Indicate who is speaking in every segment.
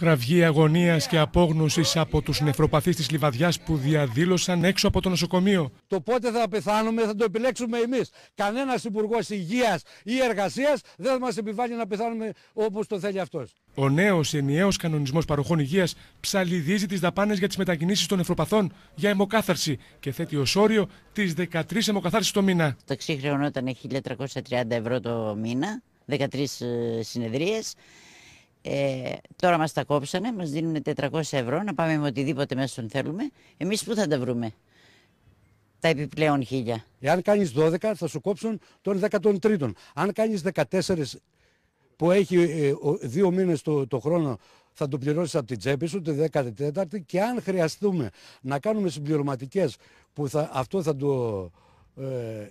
Speaker 1: Κραυγή αγωνίας και απόγνωσης από τους νευροπαθεί της Λιβαδιάς που διαδήλωσαν έξω από το νοσοκομείο.
Speaker 2: Το πότε θα πεθάνουμε θα το επιλέξουμε εμείς. Κανένας υπουργός υγείας ή εργασίας δεν μας επιβάλλει να πεθάνουμε όπως το θέλει αυτός.
Speaker 1: Ο νέος ενιαίος κανονισμός παροχών υγείας ψαλιδίζει τις δαπάνες για τις μετακινήσεις των νευροπαθών για
Speaker 3: αιμοκάθαρση και θέτει ως όριο τις 13 αιμοκαθάρσει το μήνα. Το ξύχρονο ήταν 1330 ευρώ το μήνα, 13 ε, συνεδρίες. Ε, τώρα μας τα κόψανε, μας δίνουν 400 ευρώ να πάμε με οτιδήποτε στον θέλουμε. Εμείς πού θα τα βρούμε τα επιπλέον χίλια. Εάν κάνεις 12 θα σου κόψουν τον
Speaker 2: 13 Αν κάνεις 14 που έχει ε, δύο μήνες το, το χρόνο θα το πληρώσεις από την τσέπη σου τη 14η και αν χρειαστούμε να κάνουμε συμπληρωματικές που θα, αυτό θα το ε,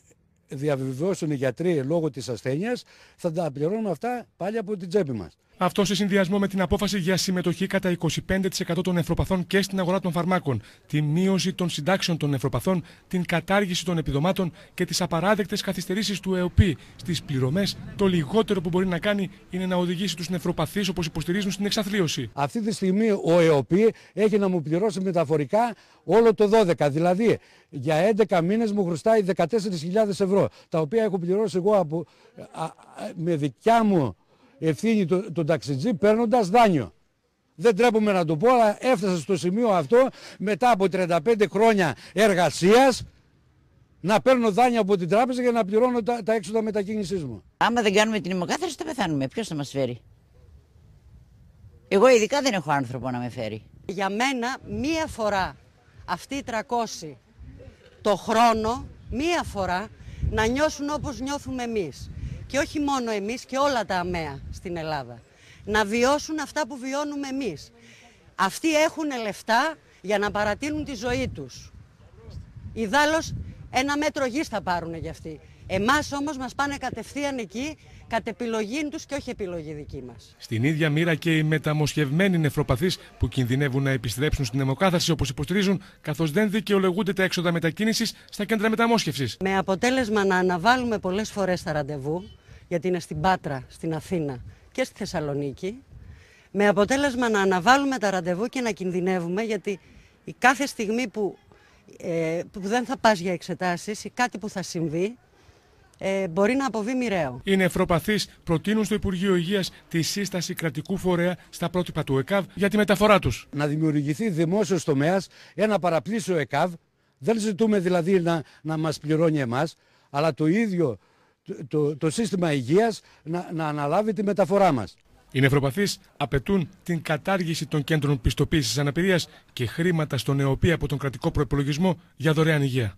Speaker 2: διαβεβαιώσουν οι γιατροί λόγω της ασθένειας θα τα πληρώνουμε αυτά πάλι από την τσέπη μας.
Speaker 1: Αυτό σε συνδυασμό με την απόφαση για συμμετοχή κατά 25% των ευρωπαθών και στην αγορά των φαρμάκων, τη μείωση των συντάξεων των ευρωπαθών, την κατάργηση των επιδομάτων και τις απαράδεκτες καθυστερήσεις του ΕΟΠΗ στις πληρωμές, το λιγότερο που μπορεί να κάνει είναι να οδηγήσει τους νευροπαθείς όπως υποστηρίζουν στην εξαθλίωση. Αυτή τη στιγμή ο ΕΟΠΗ έχει να μου πληρώσει μεταφορικά όλο το
Speaker 2: 12. Δηλαδή για 11 μήνες μου χρωστάει 14.000 ευρώ, τα οποία έχω πληρώσει εγώ από, με δικιά μου ευθύνη τον το ταξιτζή παίρνοντας δάνειο. Δεν τρέπομαι να το πω, αλλά έφτασα στο σημείο αυτό μετά από 35 χρόνια εργασίας να παίρνω δάνεια από την τράπεζα για να πληρώνω τα, έξοδα
Speaker 3: μετακίνησής μου. Άμα δεν κάνουμε την ημοκάθαρση, θα πεθάνουμε. Ποιος θα μας φέρει. Εγώ ειδικά δεν έχω άνθρωπο να με φέρει. Για μένα, μία φορά αυτή οι 300
Speaker 4: το χρόνο, μία φορά να νιώσουν όπως νιώθουμε εμείς και όχι μόνο εμείς και όλα τα αμαία στην Ελλάδα. Να βιώσουν αυτά που βιώνουμε εμείς. Αυτοί έχουν λεφτά για να παρατείνουν τη ζωή τους. Ιδάλλως ένα μέτρο γης θα πάρουν για αυτοί. Εμάς όμως μας πάνε κατευθείαν εκεί, κατ' επιλογή τους και όχι επιλογή δική μας.
Speaker 1: Στην ίδια μοίρα και οι μεταμοσχευμένοι νευροπαθείς που κινδυνεύουν να επιστρέψουν στην αιμοκάθαρση όπως υποστηρίζουν, καθώς δεν δικαιολογούνται τα έξοδα μετακίνησης στα κέντρα μεταμόσχευσης.
Speaker 4: Με αποτέλεσμα να αναβάλουμε πολλές φορές τα ραντεβού, γιατί είναι στην Πάτρα, στην Αθήνα και στη Θεσσαλονίκη, με αποτέλεσμα να αναβάλουμε τα ραντεβού και να κινδυνεύουμε, γιατί η κάθε στιγμή που, ε, που δεν θα πας για εξετάσεις ή κάτι που θα συμβεί, ε, μπορεί να αποβεί μοιραίο.
Speaker 1: Οι νευροπαθείς προτείνουν στο Υπουργείο Υγείας τη σύσταση κρατικού φορέα στα πρότυπα του ΕΚΑΒ για τη μεταφορά τους. Να δημιουργηθεί δημόσιος τομέας, ένα παραπλήσιο ΕΚΑΒ.
Speaker 2: Δεν ζητούμε δηλαδή να, να μας πληρώνει εμάς, αλλά το ίδιο
Speaker 1: το, το σύστημα υγείας να, να αναλάβει τη μεταφορά μας. Οι νευροπαθείς απαιτούν την κατάργηση των κέντρων πιστοποίησης αναπηρίας και χρήματα στον ΕΟΠΗ από τον κρατικό προπολογισμό για δωρεάν υγεία.